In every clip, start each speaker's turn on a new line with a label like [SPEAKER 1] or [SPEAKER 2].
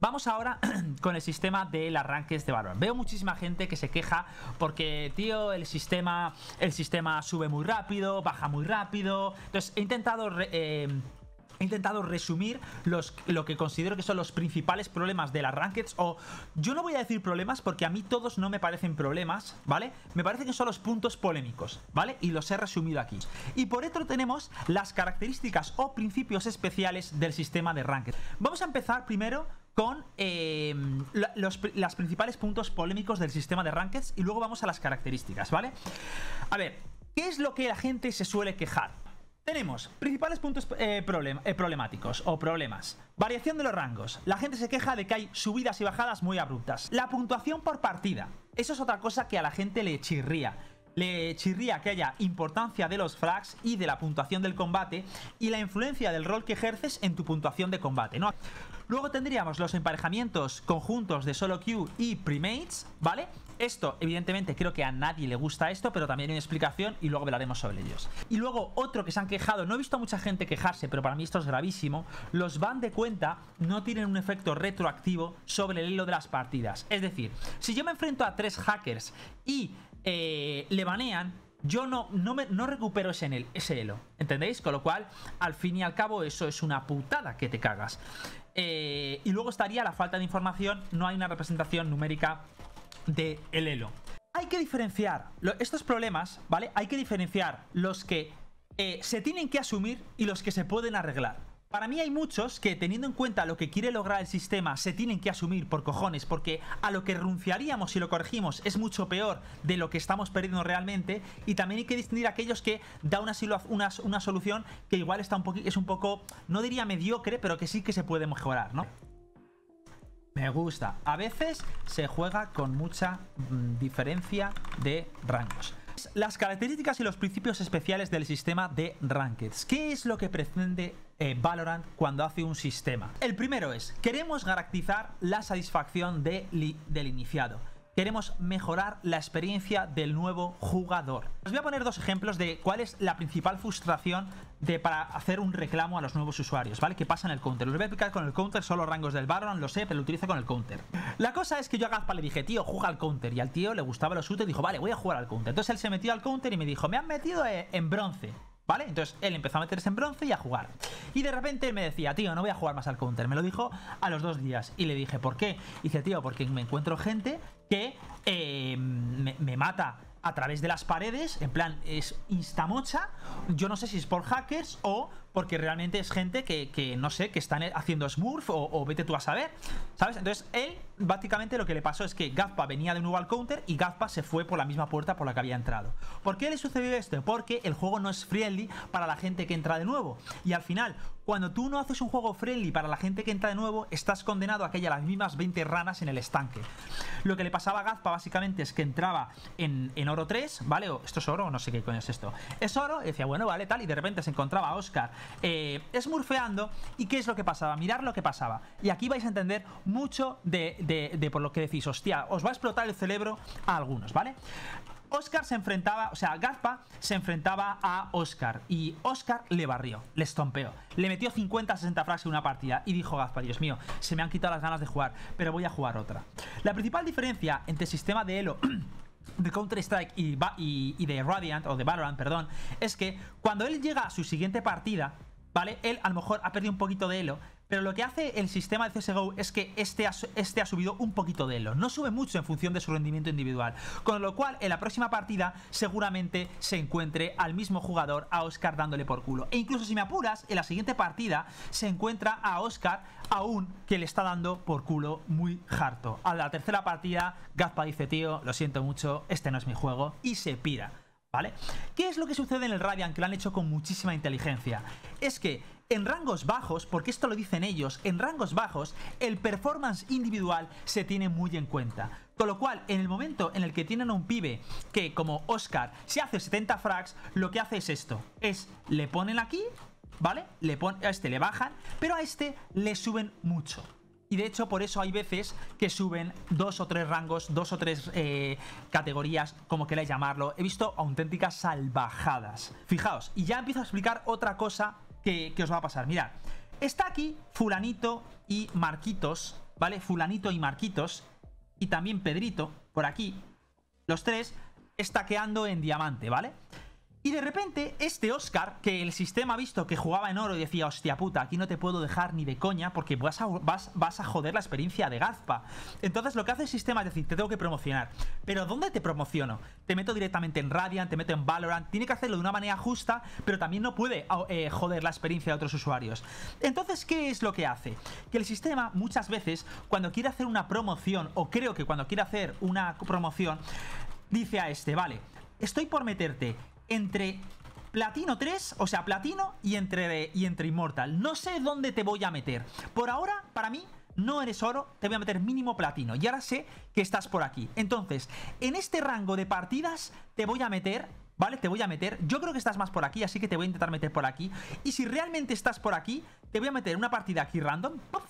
[SPEAKER 1] Vamos ahora con el sistema del arranques de valor. Veo muchísima gente que se queja porque, tío, el sistema, el sistema sube muy rápido, baja muy rápido. Entonces, he intentado... Eh, he intentado resumir los, lo que considero que son los principales problemas de las Rankeds o yo no voy a decir problemas porque a mí todos no me parecen problemas, ¿vale? Me parece que son los puntos polémicos, ¿vale? Y los he resumido aquí. Y por otro tenemos las características o principios especiales del sistema de Ranked. Vamos a empezar primero con eh, los, principales puntos polémicos del sistema de Rankeds y luego vamos a las características, ¿vale? A ver, ¿qué es lo que la gente se suele quejar? Tenemos principales puntos eh, eh, problemáticos o problemas. Variación de los rangos. La gente se queja de que hay subidas y bajadas muy abruptas. La puntuación por partida. Eso es otra cosa que a la gente le chirría. Le chirría aquella importancia de los frags y de la puntuación del combate y la influencia del rol que ejerces en tu puntuación de combate, Luego tendríamos los emparejamientos conjuntos de solo queue y primates, ¿vale? Esto, evidentemente, creo que a nadie le gusta esto, pero también hay una explicación y luego hablaremos sobre ellos. Y luego, otro que se han quejado, no he visto a mucha gente quejarse, pero para mí esto es gravísimo, los van de cuenta no tienen un efecto retroactivo sobre el hilo de las partidas. Es decir, si yo me enfrento a tres hackers y eh, le banean, yo no, no, no recupero ese, hilo, ¿entendéis? Con lo cual, al fin y al cabo, eso es una putada que te cagas. Eh, y luego estaría la falta de información, no hay una representación numérica de el elo. Hay que diferenciar estos problemas, ¿vale? Hay que diferenciar los que eh, se tienen que asumir y los que se pueden arreglar. Para mí hay muchos que teniendo en cuenta lo que quiere lograr el sistema se tienen que asumir por cojones porque a lo que renunciaríamos si lo corregimos es mucho peor de lo que estamos perdiendo realmente y también hay que distinguir aquellos que da una, una, solución que igual está un es un poco, no diría mediocre, pero que sí que se puede mejorar, ¿no? Me gusta. A veces se juega con mucha mm, diferencia de rangos. Las características y los principios especiales del sistema de Rankeds. ¿Qué es lo que pretende eh, Valorant cuando hace un sistema? El primero es, queremos garantizar la satisfacción del iniciado queremos mejorar la experiencia del nuevo jugador. Os voy a poner dos ejemplos de cuál es la principal frustración de para hacer un reclamo a los nuevos usuarios, ¿vale? Que pasa en el counter. Lo voy a aplicar con el counter, solo rangos del Baron, lo sé, pero lo utilizo con el counter. La cosa es que yo a Gazpa le dije, tío, juega al counter. Y al tío le gustaba los shooters y dijo, vale, voy a jugar al counter. Entonces él se metió al counter y me dijo, me han metido eh, en bronce. ¿Vale? Entonces él empezó a meterse en bronce y a jugar. Y de repente me decía, tío, no voy a jugar más al counter. Me lo dijo a los dos días. Y le dije, ¿por qué? Y dice, tío, porque me encuentro gente que eh, me, me, mata a través de las paredes, en plan es instamocha, yo no sé si es por hackers o porque realmente es gente que, no sé, que están haciendo Smurf o, vete tú a saber, ¿sabes? Entonces él, básicamente lo que le pasó es que Gazpa venía de nuevo al counter y Gazpa se fue por la misma puerta por la que había entrado. ¿Por qué le sucedió esto? Porque el juego no es friendly para la gente que entra de nuevo. Y al final, cuando tú no haces un juego friendly para la gente que entra de nuevo, estás condenado a que haya las mismas 20 ranas en el estanque. Lo que le pasaba a Gazpa básicamente es que entraba en, en oro 3, ¿vale? O, esto es oro, no sé qué coño es esto. Es oro, y decía, bueno, vale, tal, y de repente se encontraba a Oscar eh, es murfeando ¿Y qué es lo que pasaba? Mirar lo que pasaba. Y aquí vais a entender mucho de, por lo que decís, hostia, os va a explotar el cerebro a algunos, ¿vale? Oscar se enfrentaba, o sea, Gazpa se enfrentaba a Oscar y Oscar le barrió, le estompeó, le metió 50-60 frases en una partida y dijo Gazpa, Dios mío, se me han quitado las ganas de jugar, pero voy a jugar otra. La principal diferencia entre el sistema de Elo de Counter-Strike y, y, de Radiant, o de Valorant, perdón, es que cuando él llega a su siguiente partida, ¿vale? Él a lo mejor ha perdido un poquito de elo, pero lo que hace el sistema de CSGO es que este ha, este ha subido un poquito de elo. No sube mucho en función de su rendimiento individual. Con lo cual, en la próxima partida, seguramente se encuentre al mismo jugador, a Oscar, dándole por culo. E incluso si me apuras, en la siguiente partida se encuentra a Oscar, aún que le está dando por culo muy harto. A la tercera partida, Gazpa dice, tío, lo siento mucho, este no es mi juego, y se pira. ¿Vale? ¿Qué es lo que sucede en el Radiant que lo han hecho con muchísima inteligencia? Es que en rangos bajos, porque esto lo dicen ellos, en rangos bajos el performance individual se tiene muy en cuenta. Con lo cual, en el momento en el que tienen a un pibe que, como Oscar, se hace 70 frags, lo que hace es esto. Es, le ponen aquí, ¿vale? Le a este le bajan, pero a este le suben mucho. Y de hecho, por eso hay veces que suben dos o tres rangos, dos o tres eh, categorías, como queráis llamarlo. He visto auténticas salvajadas. Fijaos, y ya empiezo a explicar otra cosa que, os va a pasar. Mirad, está aquí fulanito y Marquitos, ¿vale? Fulanito y Marquitos, y también Pedrito, por aquí, los tres, estaqueando en diamante, ¿vale? vale y de repente, este Oscar, que el sistema ha visto que jugaba en oro y decía, hostia puta, aquí no te puedo dejar ni de coña porque vas a, vas, vas a joder la experiencia de Gazpa. Entonces lo que hace el sistema es decir, te tengo que promocionar. Pero ¿dónde te promociono? Te meto directamente en Radiant, te meto en Valorant, tiene que hacerlo de una manera justa, pero también no puede ah, eh, joder la experiencia de otros usuarios. Entonces, ¿qué es lo que hace? Que el sistema muchas veces, cuando quiere hacer una promoción, o creo que cuando quiere hacer una promoción, dice a este, vale, estoy por meterte entre Platino 3, o sea, Platino y entre, y entre Immortal. No sé dónde te voy a meter. Por ahora, para mí, no eres oro, te voy a meter mínimo platino. Y ahora sé que estás por aquí. Entonces, en este rango de partidas te voy a meter... ¿Vale? Te voy a meter. Yo creo que estás más por aquí, así que te voy a intentar meter por aquí. Y si realmente estás por aquí, te voy a meter una partida aquí random. ¡puff!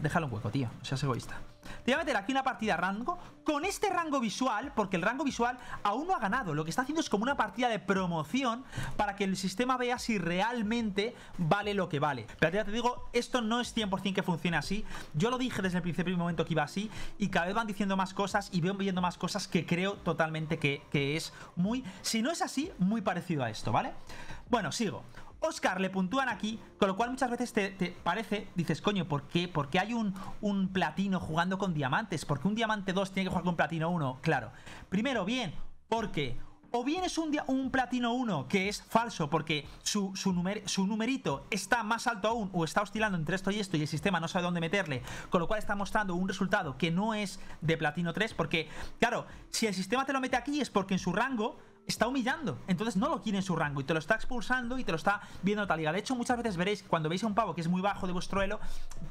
[SPEAKER 1] déjalo un hueco, tío. seas egoísta. Te voy a meter aquí una partida rango con este rango visual, porque el rango visual aún no ha ganado. Lo que está haciendo es como una partida de promoción para que el sistema vea si realmente vale lo que vale. Pero ya te digo, esto no es 100% que funcione así. Yo lo dije desde el principio el momento que iba así y cada vez van diciendo más cosas y veo viendo más cosas que creo totalmente que, que es muy, si no es así, muy parecido a esto, ¿vale? Bueno, sigo. Oscar le puntúan aquí, con lo cual muchas veces te, parece, dices, coño, ¿por qué? ¿Por qué hay un, un, platino jugando con diamantes? ¿Por qué un diamante 2 tiene que jugar con platino 1? Claro. Primero, bien, porque o bien es un, un platino 1 que es falso porque su, su, numerito está más alto aún o está oscilando entre esto y esto y el sistema no sabe dónde meterle, con lo cual está mostrando un resultado que no es de platino 3 porque, claro, si el sistema te lo mete aquí es porque en su rango está humillando. Entonces no lo quiere en su rango y te lo está expulsando y te lo está viendo tal liga. De hecho, muchas veces veréis cuando veis a un pavo que es muy bajo de vuestro elo,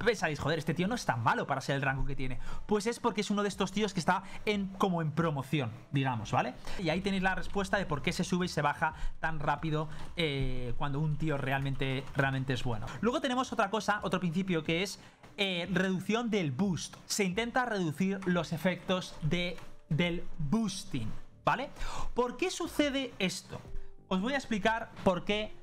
[SPEAKER 1] pensáis, joder, este tío no es tan malo para ser el rango que tiene. Pues es porque es uno de estos tíos que está en como en promoción, digamos, ¿vale? Y ahí tenéis la respuesta de por qué se sube y se baja tan rápido eh, cuando un tío realmente, realmente es bueno. Luego tenemos otra cosa, otro principio que es eh, reducción del boost. Se intenta reducir los efectos de, del boosting. ¿vale? ¿Por qué sucede esto? Os voy a explicar por qué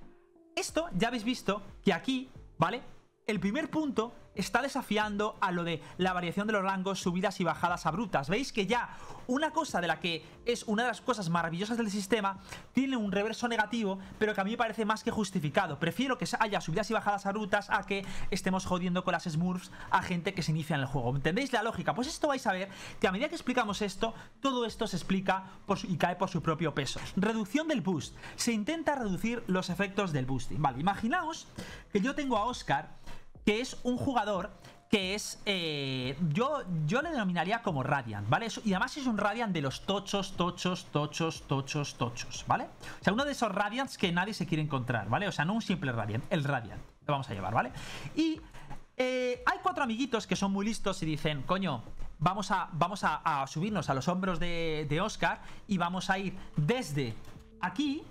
[SPEAKER 1] esto ya habéis visto que aquí, ¿vale? El primer punto está desafiando a lo de la variación de los rangos, subidas y bajadas abruptas. Veis que ya una cosa de la que es una de las cosas maravillosas del sistema tiene un reverso negativo, pero que a mí me parece más que justificado. Prefiero que haya subidas y bajadas abruptas a que estemos jodiendo con las smurfs a gente que se inicia en el juego. ¿Entendéis la lógica? Pues esto vais a ver que a medida que explicamos esto, todo esto se explica y cae por su propio peso. Reducción del boost. Se intenta reducir los efectos del boosting. Vale, imaginaos que yo tengo a Oscar que es un jugador que es, eh, yo, yo le denominaría como Radiant, ¿vale? Y además es un Radiant de los tochos, tochos, tochos, tochos, tochos, ¿vale? O sea, uno de esos Radiants que nadie se quiere encontrar, ¿vale? O sea, no un simple Radiant, el Radiant, lo vamos a llevar, ¿vale? Y eh, hay cuatro amiguitos que son muy listos y dicen, coño, vamos a, vamos a subirnos a los hombros de, de Oscar y vamos a ir desde aquí,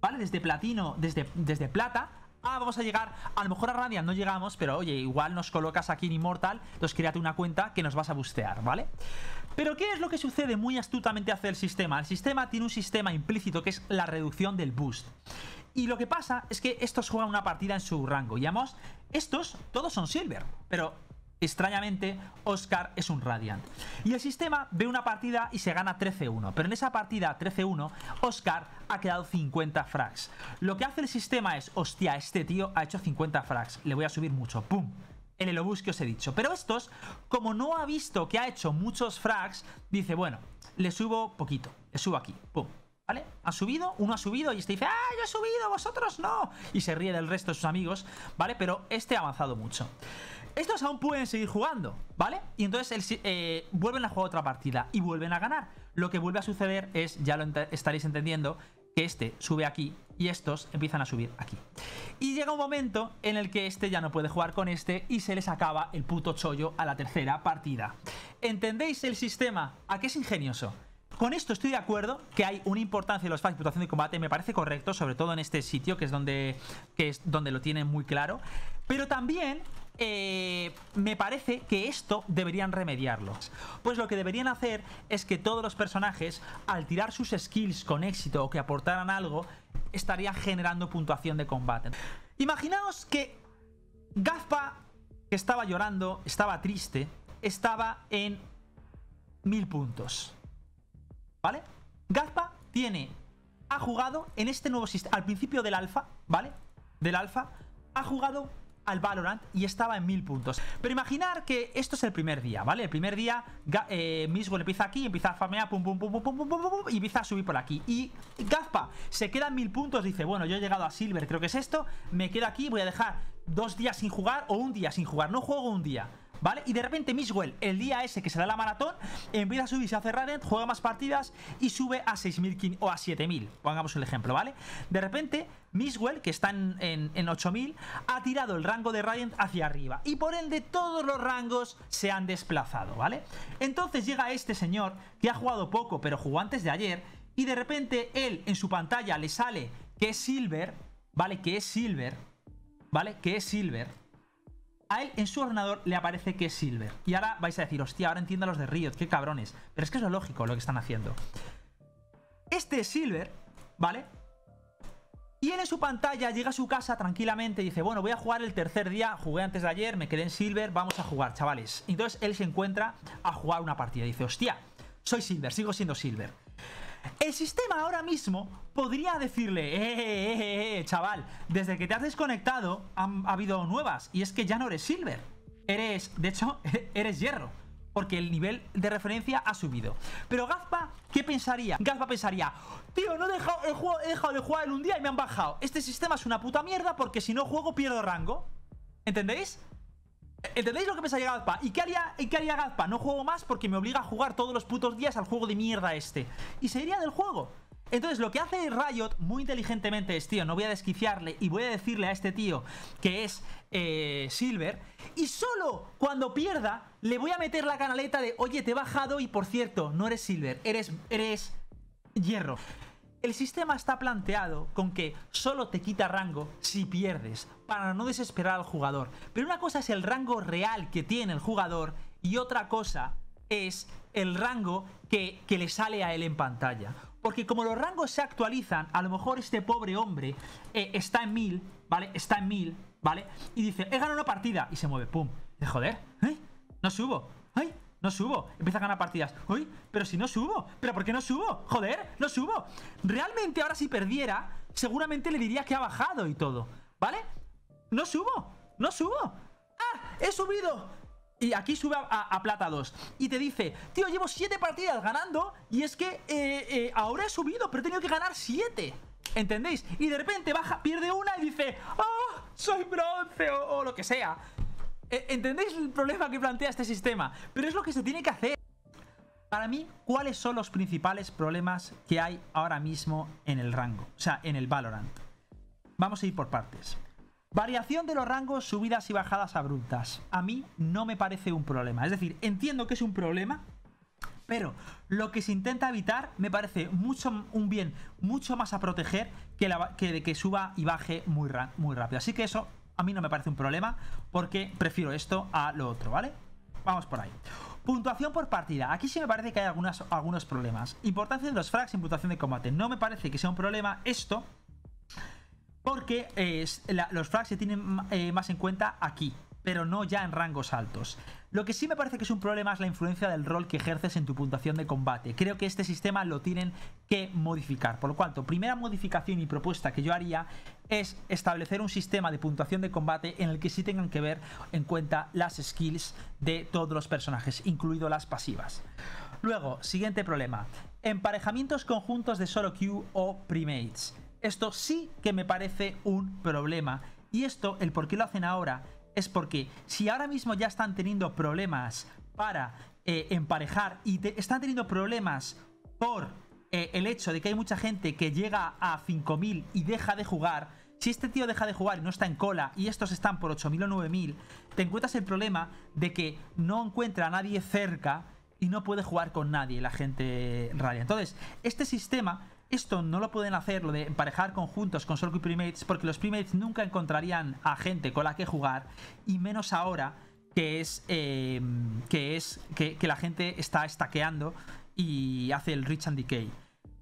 [SPEAKER 1] ¿vale? Desde platino, desde, desde plata Ah, vamos a llegar, a lo mejor a Radiant no llegamos Pero oye, igual nos colocas aquí en Immortal Entonces créate una cuenta que nos vas a bustear, ¿vale? Pero ¿qué es lo que sucede? Muy astutamente hace el sistema El sistema tiene un sistema implícito que es la reducción del boost y lo que pasa es que estos juegan una partida en su rango. Y además, estos todos son silver. Pero Extrañamente, Oscar es un Radiant. Y el sistema ve una partida y se gana 13-1. Pero en esa partida 13-1, Oscar ha quedado 50 frags. Lo que hace el sistema es, hostia, este tío ha hecho 50 frags. Le voy a subir mucho. ¡Pum! En el obús que os he dicho. Pero estos, como no ha visto que ha hecho muchos frags, dice, bueno, le subo poquito. Le subo aquí. ¡Pum! ¿Vale? Ha subido, uno ha subido y este dice, ¡ah, yo he subido, vosotros no! Y se ríe del resto de sus amigos, ¿vale? Pero este ha avanzado mucho. Estos aún pueden seguir jugando, ¿vale? Y entonces eh, vuelven a jugar otra partida y vuelven a ganar. Lo que vuelve a suceder es, ya lo estaréis entendiendo, que este sube aquí y estos empiezan a subir aquí. Y llega un momento en el que este ya no puede jugar con este y se les acaba el puto chollo a la tercera partida. ¿Entendéis el sistema? ¿A qué es ingenioso? Con esto estoy de acuerdo que hay una importancia en los fans de puntuación de combate, me parece correcto, sobre todo en este sitio, que es donde, que es donde lo tienen muy claro. Pero también eh, me parece que esto deberían remediarlo. Pues lo que deberían hacer es que todos los personajes, al tirar sus skills con éxito o que aportaran algo, estarían generando puntuación de combate. Imaginaos que Gazpa, que estaba llorando, estaba triste, estaba en mil puntos. ¿Vale? Gazpa tiene, ha jugado en este nuevo sistema, al principio del alfa, ¿vale? Del alfa, ha jugado al Valorant y estaba en 1000 puntos. Pero imaginar que esto es el primer día, ¿vale? El primer día eh, Miswell empieza aquí, empieza a farmear, pum, pum, pum, pum, pum, y empieza a subir por aquí. Y Gazpa se queda en 1000 puntos, dice, bueno, yo he llegado a Silver, creo que es esto, me quedo aquí, voy a dejar dos días sin jugar o un día sin jugar, no juego un día. ¿Vale? Y de repente Miswell, el día ese que se da la maratón, empieza a se a Radiant, juega más partidas y sube a 6.000 o a 7.000. Pongamos el ejemplo, ¿vale? De repente, Miswell, que está en, en, 8.000, ha tirado el rango de Radiant hacia arriba. Y por ende, todos los rangos se han desplazado, ¿vale? Entonces llega este señor, que ha jugado poco, pero jugó antes de ayer, y de repente él en su pantalla le sale que es Silver, ¿vale? Que es Silver, ¿vale? Que es Silver a él en su ordenador le aparece que es Silver. Y ahora vais a decir, hostia, ahora entiendo los de Riot, qué cabrones. Pero es que es lo lógico lo que están haciendo. Este es Silver, ¿vale? Y en su pantalla llega a su casa tranquilamente y dice, bueno, voy a jugar el tercer día, jugué antes de ayer, me quedé en Silver, vamos a jugar, chavales. entonces él se encuentra a jugar una partida y dice, hostia, soy Silver, sigo siendo Silver. El sistema ahora mismo podría decirle, eh, eh, eh, eh chaval, desde que te has desconectado han, ha habido nuevas y es que ya no eres silver. Eres, de hecho, eres hierro. Porque el nivel de referencia ha subido. Pero Gazpa, ¿qué pensaría? Gazpa pensaría, tío, no he dejado, he dejado de jugar en un día y me han bajado. Este sistema es una puta mierda porque si no juego pierdo rango. ¿Entendéis? ¿Entendéis lo que pensaría Gazpa? ¿Y qué haría, y qué haría Gazpa? No juego más porque me obliga a jugar todos los putos días al juego de mierda este. Y se iría del juego. Entonces lo que hace Riot muy inteligentemente es, tío, no voy a desquiciarle y voy a decirle a este tío que es eh, Silver y solo cuando pierda le voy a meter la canaleta de, oye, te he bajado y por cierto, no eres Silver, eres, eres hierro. El sistema está planteado con que solo te quita rango si pierdes, para no desesperar al jugador. Pero una cosa es el rango real que tiene el jugador y otra cosa es el rango que, le sale a él en pantalla. Porque como los rangos se actualizan, a lo mejor este pobre hombre eh, está en 1000, ¿vale? Está en 1000, ¿vale? Y dice, he ganado una partida. Y se mueve, pum. De joder, ¿eh? No subo. ¿Ay? ¿eh? No subo. Empieza a ganar partidas. Uy, pero si no subo. ¿Pero por qué no subo? Joder, no subo. Realmente ahora si perdiera, seguramente le diría que ha bajado y todo. ¿Vale? No subo. No subo. ¡Ah! ¡He subido! Y aquí sube a, plata 2 Y te dice, tío, llevo 7 partidas ganando Y es que eh, eh, ahora he subido Pero he tenido que ganar 7 ¿Entendéis? Y de repente baja, pierde una y dice ¡Oh! ¡Soy bronce! o lo que sea eh, ¿Entendéis el problema que plantea este sistema? Pero es lo que se tiene que hacer. Para mí, ¿cuáles son los principales problemas que hay ahora mismo en el rango? O sea, en el Valorant. Vamos a ir por partes. Variación de los rangos, subidas y bajadas abruptas. A mí no me parece un problema. Es decir, entiendo que es un problema, pero lo que se intenta evitar me parece mucho un bien mucho más a proteger que, la, que, que suba y baje muy, muy rápido. Así que eso a mí no me parece un problema porque prefiero esto a lo otro, ¿vale? Vamos por ahí. Puntuación por partida. Aquí sí me parece que hay algunos problemas. Importancia de los frags en puntuación de combate. No me parece que sea un problema esto. Porque eh, los frags se tienen eh, más en cuenta aquí. Pero no ya en rangos altos. Lo que sí me parece que es un problema es la influencia del rol que ejerces en tu puntuación de combate. Creo que este sistema lo tienen que modificar. Por lo cuanto, primera modificación y propuesta que yo haría es establecer un sistema de puntuación de combate en el que sí tengan que ver en cuenta las skills de todos los personajes, incluido las pasivas. Luego, siguiente problema. Emparejamientos conjuntos de solo queue o primates. Esto sí que me parece un problema. Y esto, el por qué lo hacen ahora, es porque si ahora mismo ya están teniendo problemas para eh, emparejar y están teniendo problemas por eh, el hecho de que hay mucha gente que llega a 5000 y deja de jugar, si este tío deja de jugar y no está en cola y estos están por 8000 o 9000, te encuentras el problema de que no encuentra a nadie cerca y no puede jugar con nadie la gente rara. Entonces, este sistema esto no lo pueden hacer, lo de emparejar conjuntos con solo Primates, porque los Primates nunca encontrarían a gente con la que jugar, y menos ahora que es, em, que, es que, que la gente está estaqueando y hace el Rich and Decay.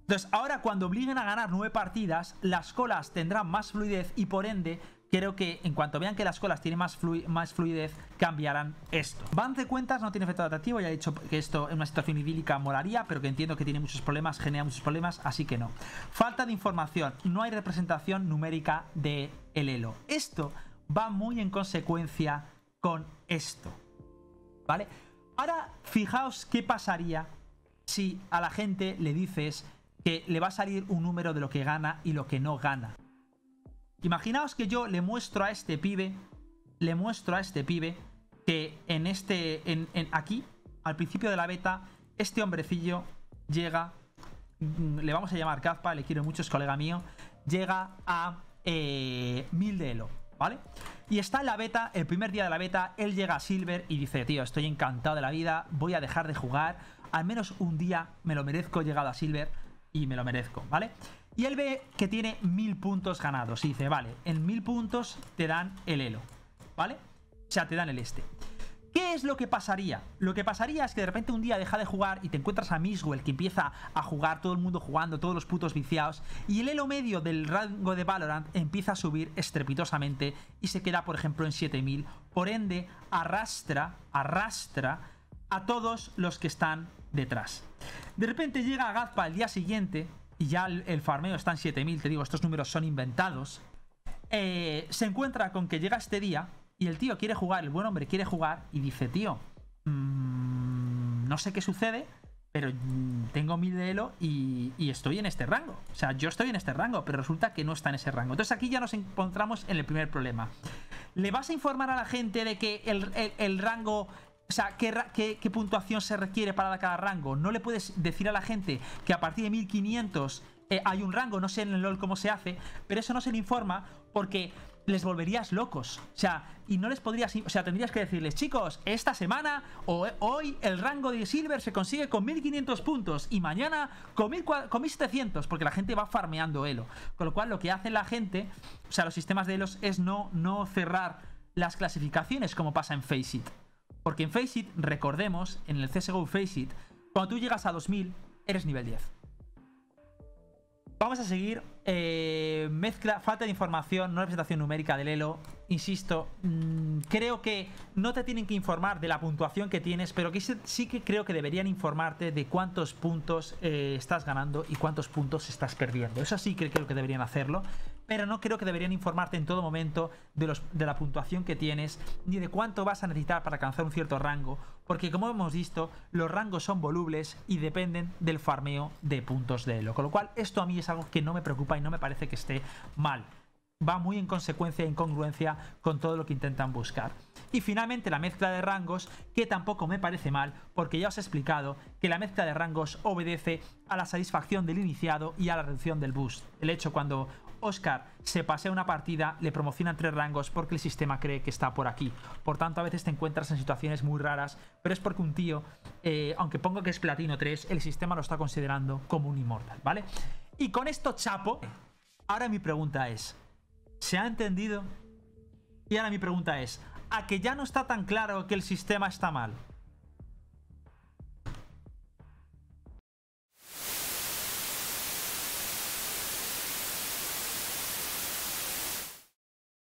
[SPEAKER 1] Entonces, ahora cuando obliguen a ganar nueve partidas, las colas tendrán más fluidez y por ende creo que en cuanto vean que las colas tienen más, fluidez, cambiarán esto. Van de cuentas no tiene efecto adaptativo, ya he dicho que esto en una situación idílica molaría, pero que entiendo que tiene muchos problemas, genera muchos problemas, así que no. Falta de información, no hay representación numérica de el elo. Esto va muy en consecuencia con esto, ¿vale? Ahora fijaos qué pasaría si a la gente le dices que le va a salir un número de lo que gana y lo que no gana. Imaginaos que yo le muestro a este pibe, le muestro a este pibe que en este, en, aquí, al principio de la beta, este hombrecillo llega, mm, le vamos a llamar Kazpa, le quiero mucho, es colega mío, llega a eh, de Elo, ¿vale? Y está en la beta, el primer día de la beta, él llega a Silver y dice, tío, estoy encantado de la vida, voy a dejar de jugar, al menos un día me lo merezco, he llegado a Silver y me lo merezco, ¿vale? Y él ve que tiene mil puntos ganados. Y dice, vale, en mil puntos te dan el elo. ¿Vale? O sea, te dan el este. ¿Qué es lo que pasaría? Lo que pasaría es que de repente un día deja de jugar y te encuentras a Miswell que empieza a jugar, todo el mundo jugando, todos los putos viciados, y el elo medio del rango de Valorant empieza a subir estrepitosamente y se queda, por ejemplo, en 7000. Por ende, arrastra, arrastra a todos los que están detrás. De repente llega a Gazpa al día siguiente y ya el, farmeo está en 7000, te digo, estos números son inventados, eh, se encuentra con que llega este día y el tío quiere jugar, el buen hombre quiere jugar y dice, tío, mm, no sé qué sucede, pero tengo mil de elo y, estoy en este rango. O sea, yo estoy en este rango, pero resulta que no está en ese rango. Entonces aquí ya nos encontramos en el primer problema. ¿Le vas a informar a la gente de que el rango o sea, ¿qué, qué, puntuación se requiere para cada rango? No le puedes decir a la gente que a partir de 1500 eh, hay un rango, no sé en el LOL cómo se hace, pero eso no se le informa porque les volverías locos. O sea, y no les podrías. O sea, tendrías que decirles, chicos, esta semana o eh, hoy el rango de Silver se consigue con 1500 puntos y mañana con, 1700, porque la gente va farmeando Elo. Con lo cual, lo que hace la gente, o sea, los sistemas de Elos es no, no cerrar las clasificaciones como pasa en Faceit. Porque en Faceit, recordemos, en el CSGO Faceit, cuando tú llegas a 2000, eres nivel 10. Vamos a seguir. Eh, mezcla, falta de información, no representación numérica del Elo. Insisto, mm, creo que no te tienen que informar de la puntuación que tienes, pero sí, que creo que deberían informarte de cuántos puntos eh, estás ganando y cuántos puntos estás perdiendo. Eso sí que creo que deberían hacerlo pero no creo que deberían informarte en todo momento de, los, de la puntuación que tienes, ni de cuánto vas a necesitar para alcanzar un cierto rango, porque como hemos visto, los rangos son volubles y dependen del farmeo de puntos de elo, con lo cual esto a mí es algo que no me preocupa y no me parece que esté mal va muy en consecuencia e incongruencia con todo lo que intentan buscar. Y finalmente la mezcla de rangos, que tampoco me parece mal, porque ya os he explicado que la mezcla de rangos obedece a la satisfacción del iniciado y a la reducción del boost. El hecho cuando Oscar se pasea una partida, le promocionan tres rangos porque el sistema cree que está por aquí. Por tanto, a veces te encuentras en situaciones muy raras, pero es porque un tío, eh, aunque pongo que es platino 3, el sistema lo está considerando como un inmortal, ¿vale? Y con esto, chapo, ahora mi pregunta es, ¿se ha entendido? Y ahora mi pregunta es, ¿a que ya no está tan claro que el sistema está mal?